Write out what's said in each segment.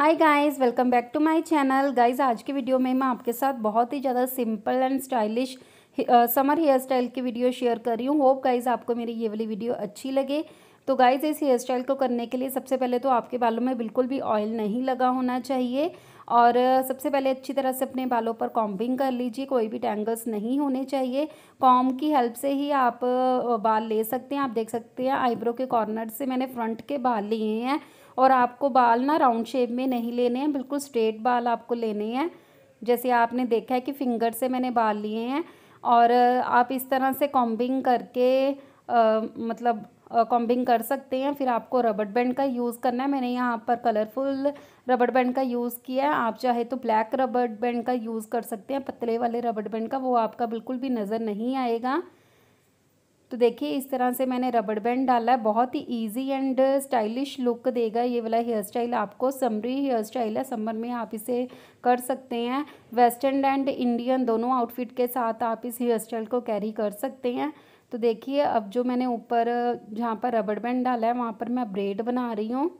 hi guys welcome back to my channel guys आज की video में मैं आपके साथ बहुत ही ज़्यादा simple and stylish summer hair style की वीडियो शेयर कर रही हूँ होप गाइस आपको मेरी ये वाली वीडियो अच्छी लगे तो गाइज इस हेयर स्टाइल को करने के लिए सबसे पहले तो आपके बालों में बिल्कुल भी ऑयल नहीं लगा होना चाहिए और सबसे पहले अच्छी तरह से अपने बालों पर कॉम्बिंग कर लीजिए कोई भी टैंगल्स नहीं होने चाहिए कॉम की हेल्प से ही आप बाल ले सकते हैं आप देख सकते हैं आईब्रो के कॉर्नर से मैंने फ्रंट के बाल लिए हैं और आपको बाल ना राउंड शेप में नहीं लेने हैं बिल्कुल स्ट्रेट बाल आपको लेने हैं जैसे आपने देखा है कि फिंगर से मैंने बाल लिए हैं और आप इस तरह से कॉम्बिंग करके आ, मतलब कॉम्बिंग कर सकते हैं फिर आपको रबड़ बैंड का यूज़ करना है मैंने यहाँ पर कलरफुल रबड़ बैंड का यूज़ किया है आप चाहे तो ब्लैक रबड़ बैंड का यूज़ कर सकते हैं पतले वाले रबड़ बैंड का वो आपका बिल्कुल भी नज़र नहीं आएगा तो देखिए इस तरह से मैंने रबड़ बैंड डाला है बहुत ही ईजी एंड स्टाइलिश लुक देगा ये वाला हेयर स्टाइल आपको समरी हेयर स्टाइल है समर में आप इसे कर सकते हैं वेस्टर्न एंड इंडियन दोनों आउटफिट के साथ आप इस हेयर स्टाइल को कैरी कर सकते हैं तो देखिए अब जो मैंने ऊपर जहाँ पर रबड़ बैंड डाला है वहाँ पर मैं ब्रेड बना रही हूँ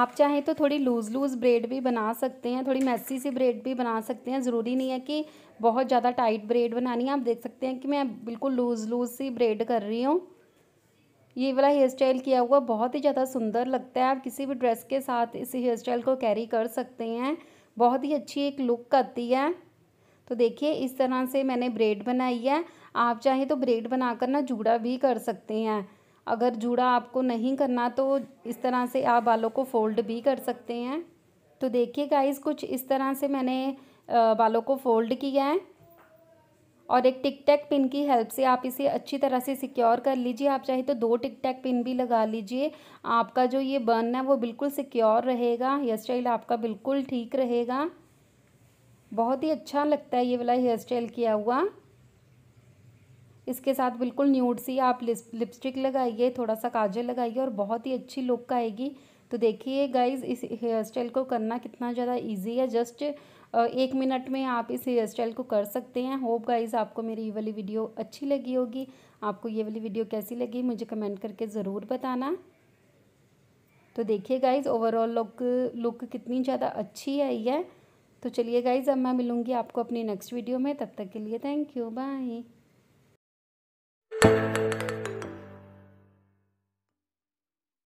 आप चाहें तो थोड़ी लूज़ लूज़ ब्रेड भी बना सकते हैं थोड़ी मैसी सी ब्रेड भी बना सकते हैं ज़रूरी नहीं है कि बहुत ज़्यादा टाइट ब्रेड बनानी है आप देख सकते हैं कि मैं बिल्कुल लूज़ लूज़ सी ब्रेड कर रही हूँ ये वाला हेयर स्टाइल किया हुआ बहुत ही ज़्यादा सुंदर लगता है आप किसी भी ड्रेस के साथ इस हेयर स्टाइल को कैरी कर सकते हैं बहुत ही अच्छी एक लुक आती है तो देखिए इस तरह से मैंने ब्रेड बनाई है आप चाहे तो ब्रेड बनाकर ना जूड़ा भी कर सकते हैं अगर जूड़ा आपको नहीं करना तो इस तरह से आप बालों को फोल्ड भी कर सकते हैं तो देखिए गाइस कुछ इस तरह से मैंने बालों को फोल्ड किया है और एक टिक टैक पिन की हेल्प से आप इसे अच्छी तरह से सिक्योर कर लीजिए आप चाहे तो दो टिक टैक पिन भी लगा लीजिए आपका जो ये बन है वो बिल्कुल सिक्योर रहेगा हेयर स्टाइल आपका बिल्कुल ठीक रहेगा बहुत ही अच्छा लगता है ये वाला हेयर स्टाइल किया हुआ इसके साथ बिल्कुल न्यूड सी आप लिपस्टिक लगाइए थोड़ा सा काजल लगाइए और बहुत ही अच्छी लुक आएगी तो देखिए गाइज इस हेयर स्टाइल को करना कितना ज़्यादा इजी है जस्ट एक मिनट में आप इस हेयर स्टाइल को कर सकते हैं होप गाइज आपको मेरी ये वाली वीडियो अच्छी लगी होगी आपको ये वाली वीडियो कैसी लगी मुझे कमेंट करके ज़रूर बताना तो देखिए गाइज ओवरऑल लुक लुक कितनी ज़्यादा अच्छी आई है तो चलिए गाइज अब मैं मिलूँगी आपको अपनी नेक्स्ट वीडियो में तब तक के लिए थैंक यू बाय